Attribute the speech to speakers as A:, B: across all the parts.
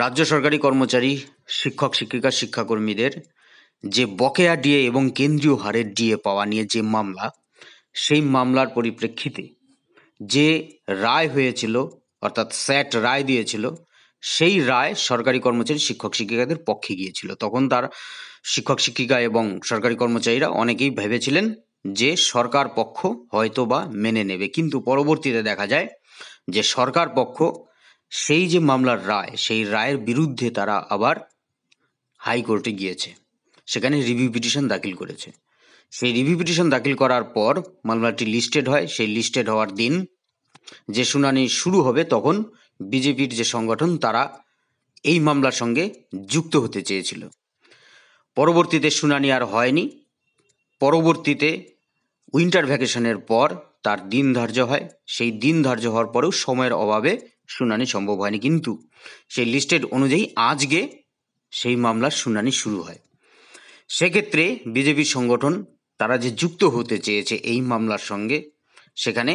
A: রাজ্য সরকারি কর্মচারী শিক্ষক শিক্ষিকা শিক্ষাকর্মীদের যে বকেয়া ডিএ এবং কেন্দ্রীয় হারের ডিএ পাওয়া নিয়ে যে মামলা সেই মামলার পরিপ্রেক্ষিতে যে রায় হয়েছিল অর্থাৎ স্যাট রায় দিয়েছিল সেই রায় সরকারি কর্মচারী শিক্ষক শিক্ষিকাদের পক্ষে গিয়েছিল তখন তার শিক্ষক শিক্ষিকা এবং সরকারি কর্মচারীরা অনেকেই ভেবেছিলেন যে সরকার পক্ষ হয়তো বা মেনে নেবে কিন্তু পরবর্তীতে দেখা যায় যে সরকার পক্ষ সেই যে মামলার রায় সেই রায়ের বিরুদ্ধে তারা আবার হাইকোর্টে গিয়েছে সেখানে রিভিউ পিটিশন দাখিল করেছে সেই রিভিউ পিটিশন দাখিল করার পর মামলাটি লিস্টেড হয় সেই লিস্টেড হওয়ার দিন যে শুনানি শুরু হবে তখন বিজেপির যে সংগঠন তারা এই মামলার সঙ্গে যুক্ত হতে চেয়েছিল পরবর্তীতে শুনানি আর হয়নি পরবর্তীতে উইন্টার ভ্যাকেশনের পর তার দিন ধার্য হয় সেই দিন ধার্য হওয়ার পরেও সময়ের অভাবে শুনানি সম্ভব হয়নি কিন্তু সেই লিস্টেড অনুযায়ী আজকে সেই মামলার শুনানি শুরু হয় সেক্ষেত্রে বিজেপি সংগঠন তারা যে যুক্ত হতে চেয়েছে এই মামলার সঙ্গে সেখানে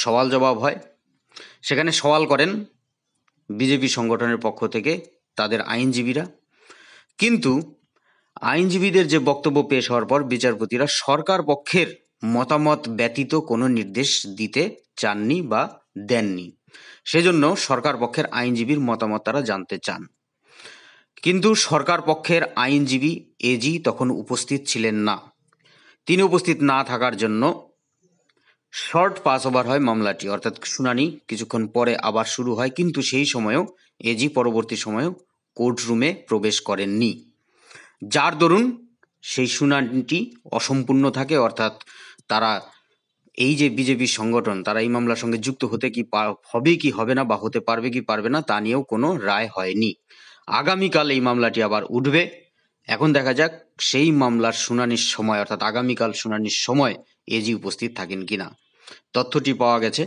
A: সওয়াল জবাব হয় সেখানে সওয়াল করেন বিজেপি সংগঠনের পক্ষ থেকে তাদের আইনজীবীরা কিন্তু আইনজীবীদের যে বক্তব্য পেশ হওয়ার পর বিচারপতিরা সরকার পক্ষের মতামত ব্যতীত কোনো নির্দেশ দিতে চাননি বা দেননি সেজন্য সরকার পক্ষের আইনজীবীর মতামত তারা জানতে চান কিন্তু সরকার পক্ষের আইনজীবী এজি তখন উপস্থিত ছিলেন না তিনি উপস্থিত না থাকার জন্য শর্ট পাস ওভার হয় মামলাটি অর্থাৎ শুনানি কিছুক্ষণ পরে আবার শুরু হয় কিন্তু সেই সময়েও এজি পরবর্তী সময়েও কোর্টরুমে প্রবেশ করেননি যার দরুন সেই শুনানিটি অসম্পূর্ণ থাকে অর্থাৎ তারা এই যে বিজেপি সংগঠন তারা এই মামলার সঙ্গে যুক্ত হতে কি হবে কি হবে না বা হতে পারবে কি পারবে না তা নিয়েও কোনো রায় হয়নি আগামীকাল এই মামলাটি আবার উঠবে এখন দেখা যাক সেই মামলার শুনানির সময় অর্থাৎ আগামীকাল শুনানির সময় এজি উপস্থিত থাকেন কিনা তথ্যটি পাওয়া গেছে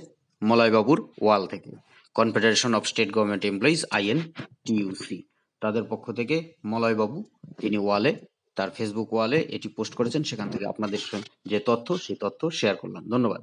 A: মলয়বাবুর ওয়াল থেকে confederation of state government employees INTUC তাদের পক্ষ থেকে মলয়বাবু তিনি ওয়ালে তার ফেসবুক ওয়ালে এটি পোস্ট করেছেন সেখান থেকে আপনাদের যে তথ্য সেই তথ্য শেয়ার করলাম ধন্যবাদ